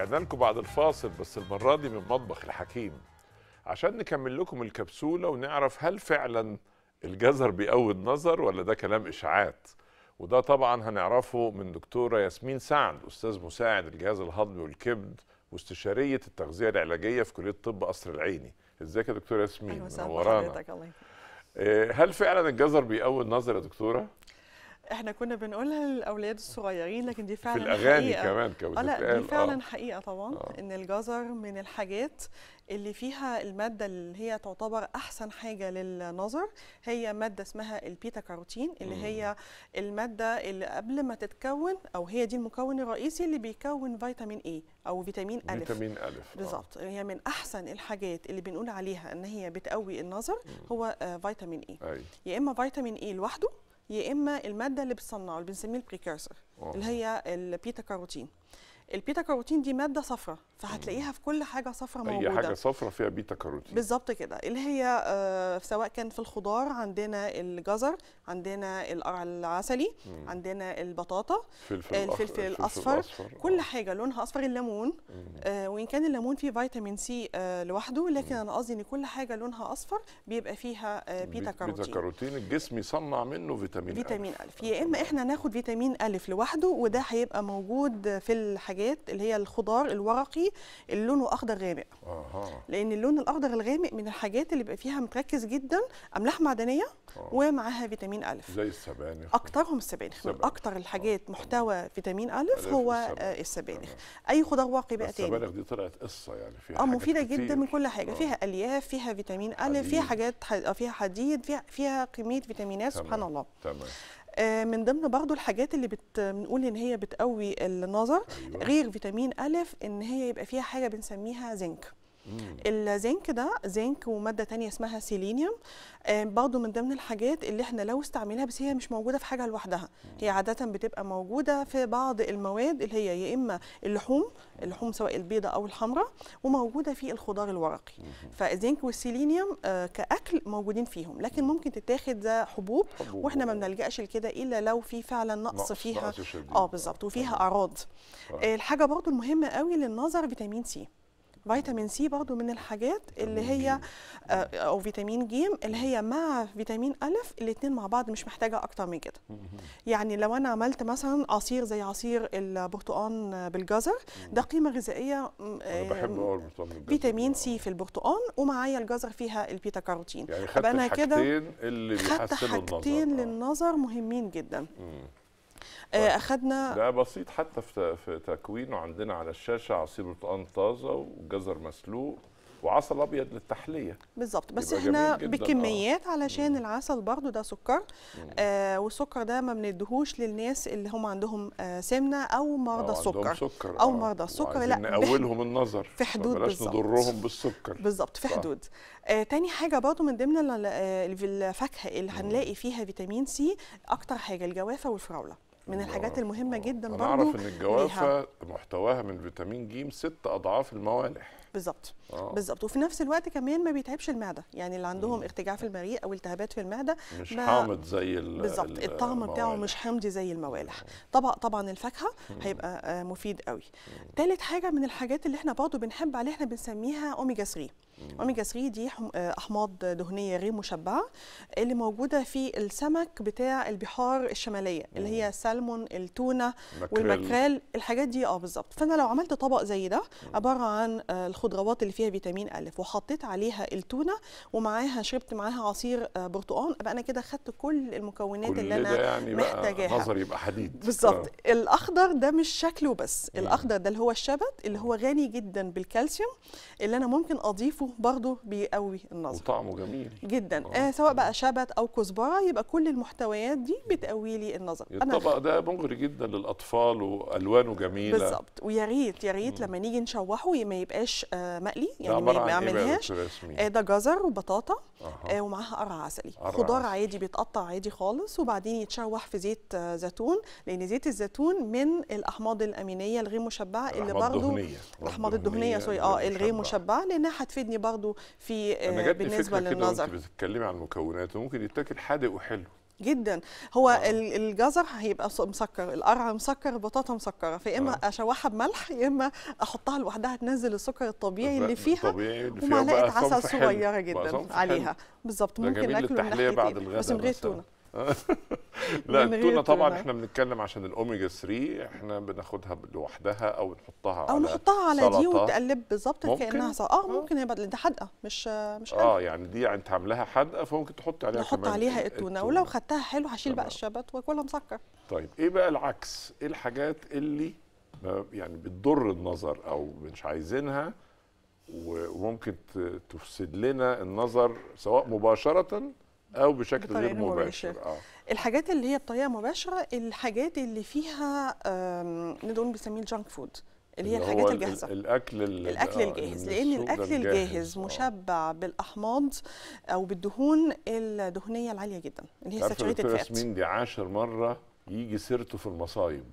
رجعنا لكم بعد الفاصل بس المرة دي من مطبخ الحكيم عشان نكمل لكم الكبسولة ونعرف هل فعلا الجزر بيقوي النظر ولا ده كلام إشاعات وده طبعا هنعرفه من دكتورة ياسمين سعد أستاذ مساعد الجهاز الهضمي والكبد واستشارية التغذية العلاجية في كلية طب قصر العيني ازيك يا دكتورة ياسمين الله منورانا آه، هل فعلا الجزر بيقوي النظر يا دكتورة؟ احنا كنا بنقولها للاولاد الصغيرين لكن دي فعلا في الاغاني حقيقة. كمان كانت آه، لا دي فعلا آه. حقيقه طبعا آه. ان الجزر من الحاجات اللي فيها الماده اللي هي تعتبر احسن حاجه للنظر هي ماده اسمها البيتا كاروتين اللي مم. هي الماده اللي قبل ما تتكون او هي دي المكون الرئيسي اللي بيكون فيتامين اي او فيتامين الف فيتامين الف بالظبط آه. هي من احسن الحاجات اللي بنقول عليها ان هي بتقوي النظر مم. هو آه فيتامين إيه. اي يا اما فيتامين اي لوحده يا اما الماده اللي بتصنعه اللي بنسميه البريكيرسر اللي هي البيتا كاروتين البيتا كاروتين دي ماده صفراء فهتلاقيها في كل حاجه صفرة موجوده اي حاجه صفرة فيها بيتا كاروتين بالظبط كده اللي هي آه، سواء كان في الخضار عندنا الجزر عندنا القرع العسلي مم. عندنا البطاطا آه، الفلفل, الفلفل الاصفر, كل آه. حاجه لونها اصفر الليمون آه وان كان الليمون فيه فيتامين سي آه لوحده لكن مم. انا قصدي ان كل حاجه لونها اصفر بيبقى فيها آه بيتا كاروتين بيتا كاروتين الجسم يصنع منه فيتامين فيتامين الف يا اما احنا ناخد فيتامين الف لوحده وده هيبقى موجود في الحاجات اللي هي الخضار الورقي فيه اللون اخضر غامق آه. لان اللون الاخضر الغامق من الحاجات اللي بيبقى فيها متركز جدا املاح معدنيه آه. ومعاها فيتامين الف زي السبانخ اكترهم السبانخ من اكتر اه. الحاجات آه. محتوى فيتامين الف هو آه، السبانخ آه. اي خضار واقي بقى تاني السبانخ دي طلعت قصه يعني فيها اه مفيده جدا من كل حاجه آه. فيها الياف فيها فيتامين الف فيها حاجات آه، فيها حديد فيها فيها كميه فيتامينات سبحان الله تمام آه، من ضمن برضو الحاجات اللي بنقول ان هي بتقوي النظر غير فيتامين الف ان هي يبقى فيها حاجه بنسميها زنك الزنك ده زنك وماده تانية اسمها سيلينيوم آه، برضه من ضمن الحاجات اللي احنا لو استعملناها بس هي مش موجوده في حاجه لوحدها هي عاده بتبقى موجوده في بعض المواد اللي هي يا اما اللحوم اللحوم سواء البيضة او الحمراء وموجوده في الخضار الورقي فالزنك والسيلينيوم آه، كاكل موجودين فيهم لكن ممكن تتاخد حبوب واحنا ما اه. بنلجاش لكده الا لو في فعلا نقص فيها اه بالظبط وفيها اعراض طيب. الحاجه برضه المهمه قوي للنظر فيتامين سي فيتامين سي برضو من الحاجات اللي هي آه، او فيتامين جيم اللي هي مع فيتامين الف الاثنين مع بعض مش محتاجه اكتر من كده يعني لو انا عملت مثلا عصير زي عصير البرتقال بالجزر ده قيمه غذائيه آه، بحب فيتامين سي في البرتقال ومعايا الجزر فيها البيتا كاروتين يعني خدت حاجتين اللي بيحسنوا النظر خدت آه. حاجتين للنظر مهمين جدا مم. آه، طيب. اخذنا ده بسيط حتى في في تكوينه عندنا على الشاشه عصير برتقال طازه وجزر مسلوق وعسل ابيض للتحليه بالظبط بس احنا بكميات آه. علشان مم. العسل برضو ده سكر آه والسكر ده ما بندهوش للناس اللي هم عندهم آه سمنه او مرضى أو سكر, سكر او آه. مرضى سكر لا نقولهم النظر في حدود بلاش نضرهم بالسكر بالظبط في حدود آه تاني حاجه برضو من ضمن آه، الفاكهه اللي هنلاقي فيها فيتامين سي اكتر حاجه الجوافه والفراوله من الحاجات آه. المهمه جدا برضو اعرف ان الجوافه محتواها من فيتامين ج ست اضعاف الموالح بالظبط آه. بالظبط وفي نفس الوقت كمان ما بيتعبش المعده يعني اللي عندهم ارتجاع في المريء او التهابات في المعده مش حامض زي بالظبط الطعم بتاعه مش حامضي زي الموالح طبق طبعا الفاكهه هيبقى آه، مفيد قوي ثالث حاجه من الحاجات اللي احنا برضه بنحب عليها احنا بنسميها اوميجا 3 اوميجا 3 دي آه، احماض دهنيه غير مشبعه اللي موجوده في السمك بتاع البحار الشماليه اللي هي السلمون التونه والمكريل الحاجات دي اه بالظبط فانا لو عملت طبق زي ده عباره عن آه، الخضروات اللي فيها فيتامين الف وحطيت عليها التونه ومعاها شربت معاها عصير آه، برتقان يبقى انا كده خدت كل المكونات كل اللي انا يعني محتاجاها نظر يبقى حديد بالظبط آه. الاخضر ده مش شكله بس الاخضر ده اللي هو الشبت اللي هو غني جدا بالكالسيوم اللي انا ممكن اضيفه برضو بيقوي النظر وطعمه جميل جدا آه. آه سواء بقى شبت او كزبره يبقى كل المحتويات دي بتقوي لي النظر الطبق ده مغري جدا للاطفال والوانه جميله بالظبط ويا ريت يا ريت لما نيجي نشوحه ما يبقاش آه مقلي يعني ما يعملهاش إيه آه ده جزر وبطاطا آه. ومعاها قرع عسلي خضار عادي بيتقطع عادي خالص وبعدين يتشوح في زيت آه زيتون لان زيت الزيتون من الاحماض الامينيه الغير مشبعه اللي برضه الاحماض الدهنيه سوري اه الغير مشبعه لانها هتفيدني برضو في آه، بالنسبه للنظر كده بتتكلمي عن مكوناته ممكن يتاكل حادق وحلو جدا هو آه. الجزر هيبقى مسكر القرع مسكر البطاطا مسكره فيا اما آه. اشوحها بملح يا اما احطها لوحدها تنزل السكر الطبيعي اللي فيها ومعلقه عسل صغيره جدا عليها بالظبط ممكن ناكله من الغداء بس من غير تونه لا التونه طبعا احنا بنتكلم عشان الاوميجا 3 احنا بناخدها لوحدها او نحطها على او نحطها على سلطة. دي وتقلب بالظبط كانها سلطة. آه،, اه ممكن هي بدل ده حدقه مش مش حدقة. اه يعني دي انت عاملاها حدقه فممكن تحط عليها نحط عليها التونه ولو خدتها حلو هشيل بقى الشبت واكلها مسكر طيب ايه بقى العكس ايه الحاجات اللي يعني بتضر النظر او مش عايزينها وممكن تفسد لنا النظر سواء مباشره او بشكل غير مباشر, مباشر. آه. الحاجات اللي هي بطريقه مباشره الحاجات اللي فيها نقدر بنسميه الجانك فود اللي هي الحاجات الجاهزه الاكل آه، الاكل الجاهز لان الاكل الجاهز آه. مشبع بالاحماض او بالدهون الدهنيه العاليه جدا اللي هي ساتوريتد فات ياسمين دي 10 مره يجي سيرته في المصايب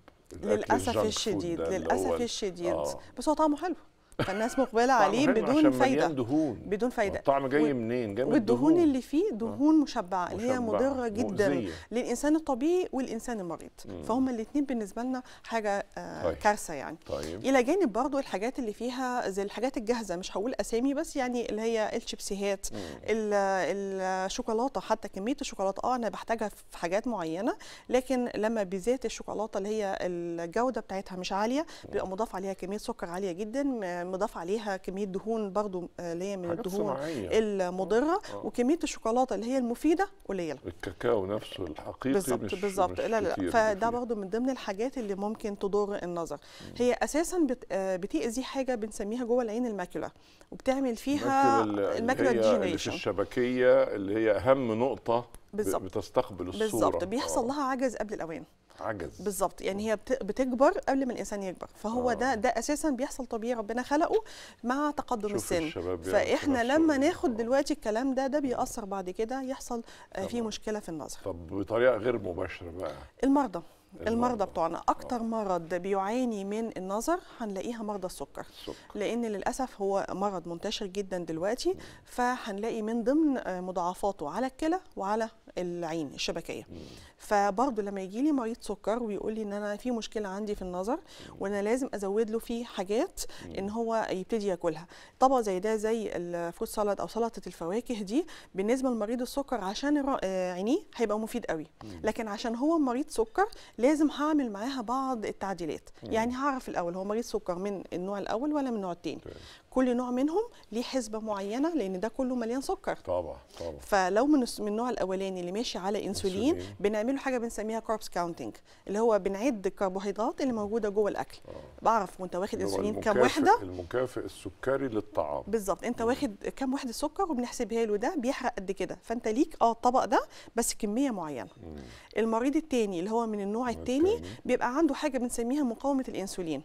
للاسف الشديد للاسف الشديد آه. بس هو طعمه حلو فالناس مقبله عليه بدون فايده دهون. بدون فايده الطعم جاي منين جاي من والدهون الدهون. اللي فيه آه. دهون مشبعه اللي هي مضره جدا للانسان الطبيعي والانسان المريض مم. فهم الاثنين بالنسبه لنا حاجه آه طيب. كارثه يعني طيب. الى جانب برضو الحاجات اللي فيها زي الحاجات الجاهزه مش هقول اسامي بس يعني اللي هي الشيبسيهات الشوكولاته حتى كميه الشوكولاته اه انا بحتاجها في حاجات معينه لكن لما بذات الشوكولاته اللي هي الجوده بتاعتها مش عاليه بيبقى مضاف عليها كميه سكر عاليه جدا مضاف عليها كميه دهون برضو آه، اللي هي من الدهون صناعية. المضره أوه. اه. وكميه الشوكولاته اللي هي المفيده قليله الكاكاو نفسه الحقيقي بالظبط بالظبط لا لا فده برضو من ضمن الحاجات اللي ممكن تضر النظر م. هي اساسا بت... آه، بتاذي حاجه بنسميها جوه العين الماكله وبتعمل فيها الماكله الجينية في الشبكيه اللي هي اهم نقطه بالظبط بتستقبل الصوره بالظبط بيحصل أوه. لها عجز قبل الاوان عجز بالظبط يعني هي بتكبر قبل ما الانسان يكبر فهو آه. ده ده اساسا بيحصل طبيعي ربنا خلقه مع تقدم السن فاحنا لما ناخد آه. دلوقتي الكلام ده ده بيأثر بعد كده يحصل طبعا. آه، في مشكله في النظر طب بطريقه غير مباشره بقى المرضى المرضى, المرضى بتوعنا آه. اكتر مرض بيعاني من النظر هنلاقيها مرضى السكر لان للاسف هو مرض منتشر جدا دلوقتي فهنلاقي من ضمن آه، مضاعفاته على الكلى وعلى العين الشبكيه فبرضه لما يجي لي مريض سكر ويقول لي ان انا في مشكله عندي في النظر وانا لازم ازود له فيه حاجات ان هو يبتدي ياكلها طبق زي ده زي الفروت سلطه او سلطه الفواكه دي بالنسبه لمريض السكر عشان آه، عينيه هيبقى مفيد قوي لكن عشان هو مريض سكر لازم هعمل معاها بعض التعديلات يعني هعرف الاول هو مريض سكر من النوع الاول ولا من النوع الثاني كل نوع منهم ليه حسبه معينه لان ده كله مليان سكر طبعا طبعا فلو من من النوع الاولاني اللي ماشي على انسولين, إنسولين. بنعمله حاجه بنسميها كاربس كاونتنج اللي هو بنعد الكربوهيدرات اللي موجوده جوه الاكل آه. بعرف وانت واخد انسولين كم وحده المكافئ السكري للطعام بالظبط انت واخد كم وحده سكر وبنحسبها له ده بيحرق قد كده فانت ليك اه الطبق ده بس كميه معينه مم. المريض الثاني اللي هو من النوع الثاني بيبقى عنده حاجه بنسميها مقاومه الانسولين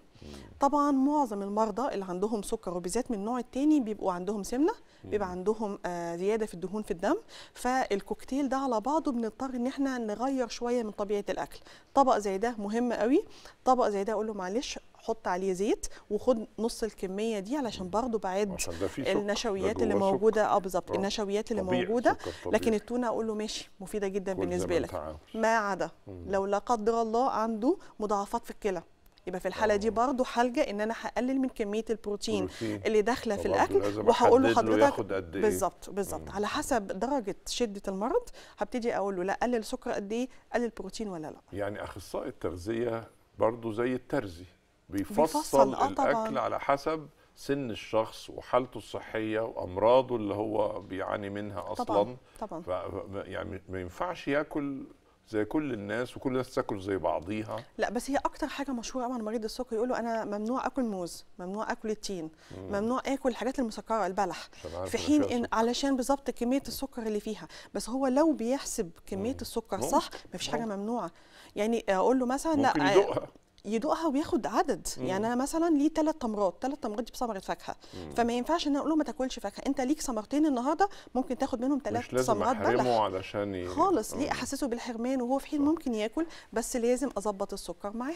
طبعا معظم المرضى اللي عندهم سكر وبالذات من النوع الثاني بيبقوا عندهم سمنه بيبقى عندهم آه، زياده في الدهون في الدم فالكوكتيل ده على بعضه بنضطر ان احنا نغير شويه من طبيعه الاكل طبق زي ده مهم قوي طبق زي ده اقول له معلش حط عليه زيت وخد نص الكميه دي علشان برضو بعد النشويات اللي موجوده اه بالظبط آه، النشويات اللي موجوده لكن التونه اقول له ماشي مفيده جدا بالنسبه لك ما عدا لو لا قدر الله عنده مضاعفات في الكلى يبقى في الحاله دي آه. برضو هلجا ان انا هقلل من كميه البروتين بروتين. اللي داخله في الاكل وهقول له حضرتك إيه. بالظبط بالظبط على حسب درجه شده المرض هبتدي اقول له لا قلل سكر قد ايه قلل بروتين ولا لا يعني اخصائي التغذيه برضو زي الترزي بيفصل, بيفصل آه الاكل على حسب سن الشخص وحالته الصحيه وامراضه اللي هو بيعاني منها اصلا طبعا طبعا يعني ما ينفعش ياكل زي كل الناس وكل الناس تاكل زي بعضيها لا بس هي اكتر حاجه مشهوره قوي مريض السكر يقول له انا ممنوع اكل موز ممنوع اكل التين مم. ممنوع اكل الحاجات المسكره البلح في حين ان علشان بالظبط كميه السكر اللي فيها بس هو لو بيحسب كميه مم. السكر صح مفيش حاجه ممنوعه يعني اقول له مثلا لا يدوقها وياخد عدد مم. يعني انا مثلا ليه ثلاث تمرات ثلاث تمرات دي بثمره فاكهه مم. فما ينفعش ان اقول له ما تاكلش فاكهه انت ليك ثمرتين النهارده ممكن تاخد منهم ثلاث ثمرات بلح علشان ي... خالص ليه آه. احسسه بالحرمان وهو في حين ممكن ياكل بس لازم اظبط السكر معاها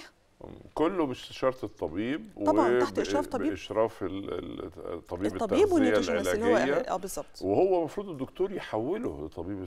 كله باستشاره الطبيب طبعا تحت اشراف طبيب باشراف الطبيب الطبيب والنيوتريشنست اللي هو آه،, اه بالظبط وهو المفروض الدكتور يحوله لطبيب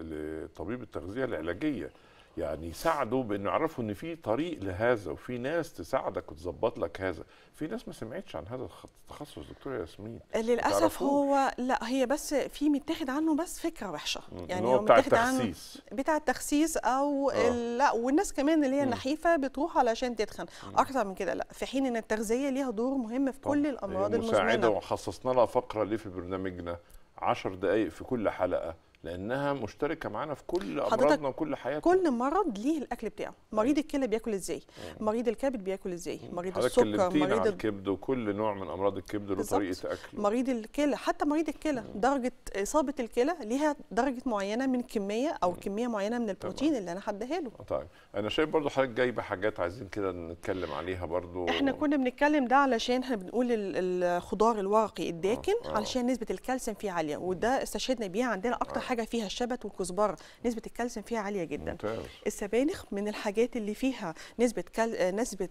لطبيب التغذيه العلاجيه يعني ساعدوا بانه يعرفوا ان في طريق لهذا وفي ناس تساعدك وتظبط لك هذا في ناس ما سمعتش عن هذا التخصص دكتوره ياسمين آه، للاسف هو لا هي بس في متاخد عنه بس فكره وحشه يعني هو بتاع التخسيس عنه بتاع التخسيس او آه. لا والناس كمان اللي هي النحيفه بتروح علشان تتخن اكتر من كده لا في حين ان التغذيه ليها دور مهم في كل الامراض المزمنه مساعده وخصصنا لها فقره ليه في برنامجنا 10 دقائق في كل حلقه لانها مشتركه معانا في كل امراضنا وكل حياتنا كل مرض ليه الاكل بتاعه مريض الكلى بياكل ازاي مريض الكبد بياكل ازاي مريض السكر مريض الكبد وكل نوع من امراض الكبد له طريقه اكل مريض الكلى حتى مريض الكلى درجه اصابه الكلى ليها درجه معينه من كميه او كميه معينه من البروتين اللي انا هديها له آه، طيب انا شايف برضو حضرتك جايبه حاجات عايزين كده نتكلم عليها برضو احنا كنا بنتكلم ده علشان احنا بنقول الخضار الورقي الداكن آه، آه. علشان نسبه الكالسيوم فيه عاليه وده استشهدنا بيه عندنا اكتر حاجه فيها الشبت والكزبره نسبه الكالسيوم فيها عاليه جدا ممتاز. السبانخ من الحاجات اللي فيها نسبه كال... آه، نسبه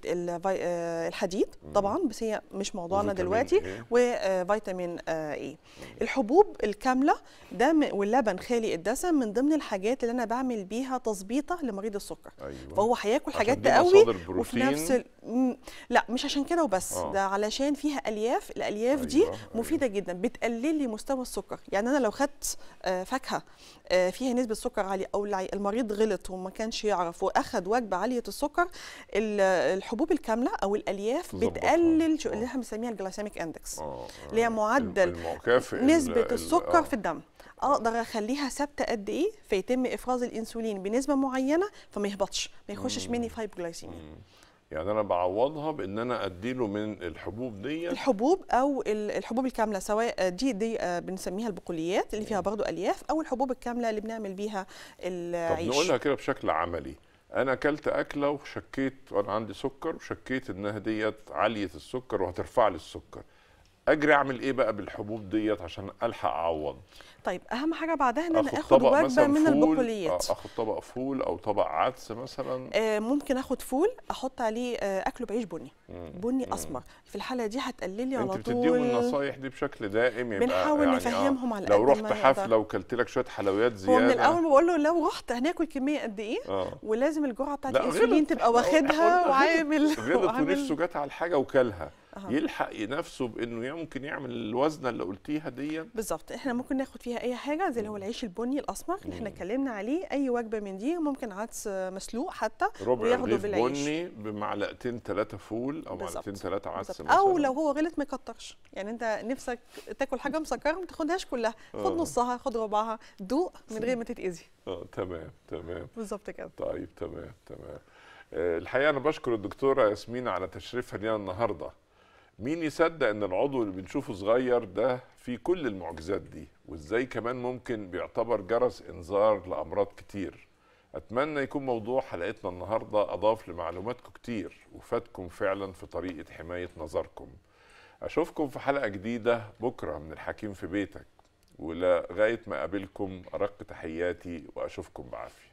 آه، الحديد طبعا بس هي مش موضوعنا دلوقتي إيه؟ وفيتامين آه، اي إيه. الحبوب الكامله ده واللبن خالي الدسم من ضمن الحاجات اللي انا بعمل بيها تظبيطه لمريض السكر أيوة. فهو هياكل حاجات تقوي وفي نفس ال... لا مش عشان كده وبس آه. ده علشان فيها الياف الالياف أيوة. دي أيوة. مفيده أيوة. جدا بتقلل لي مستوى السكر يعني انا لو خدت فاكهه آه، فيها نسبه سكر عاليه او المريض غلط وما كانش يعرف واخد وجبه عاليه السكر الحبوب الكامله او الالياف بتقلل آه. اللي احنا بنسميها الجلايسيميك اندكس آه، اللي هي معدل نسبه السكر في الدم اقدر اخليها ثابته قد ايه فيتم افراز الانسولين بنسبه معينه فما يهبطش ما يخشش مني فايب جلايسيميا يعني انا بعوضها بان انا اديله من الحبوب دي الحبوب او الحبوب الكامله سواء دي دي آه، بنسميها البقوليات اللي فيها برضه الياف او الحبوب الكامله اللي بنعمل بيها العيش طب نقولها كده بشكل عملي انا اكلت اكله وشكيت وانا عندي سكر وشكيت انها ديت عاليه السكر وهترفع لي السكر اجري اعمل ايه بقى بالحبوب ديت عشان الحق اعوض طيب اهم حاجه بعدها ان انا اخد وجبه من البقوليات آه، اخد طبق فول او طبق عدس مثلا آه ممكن اخد فول احط عليه آه اكله بعيش بني مم. بني مم. اسمر في الحاله دي هتقلل لي على طول انت بتديهم النصايح دي بشكل دائم يبقى بنحاول يعني آه، نفهمهم آه على لو رحت حفله وكلت لك شويه حلويات زياده هو من الاول بقول له لو رحت هناكل كميه قد ايه آه. ولازم الجرعه بتاعت الانسولين تبقى واخدها وعامل ما تكونيش سجاتها على الحاجه وكلها أه. يلحق نفسه بانه يمكن يعمل الوزنه اللي قلتيها دي بالظبط احنا ممكن ناخد فيها اي حاجه زي اللي هو العيش البني الاسمر اللي احنا اتكلمنا عليه اي وجبه من دي ممكن عدس مسلوق حتى ربع رغيف بني بمعلقتين ثلاثه فول او بالزبط. معلقتين ثلاثه عدس مثلا او لو هو غلط ما يكترش يعني انت نفسك تاكل حاجه مسكره ما تاخدهاش كلها خد أه. نصها خد ربعها دوق من غير ما تتاذي اه تمام تمام بالظبط كده طيب تمام تمام آه، الحقيقه انا بشكر الدكتوره ياسمين على تشريفها لينا النهارده مين يصدق ان العضو اللي بنشوفه صغير ده في كل المعجزات دي وازاي كمان ممكن بيعتبر جرس انذار لامراض كتير اتمنى يكون موضوع حلقتنا النهارده اضاف لمعلوماتكم كتير وفادكم فعلا في طريقه حمايه نظركم اشوفكم في حلقه جديده بكره من الحكيم في بيتك ولغايه ما اقابلكم ارق تحياتي واشوفكم بعافيه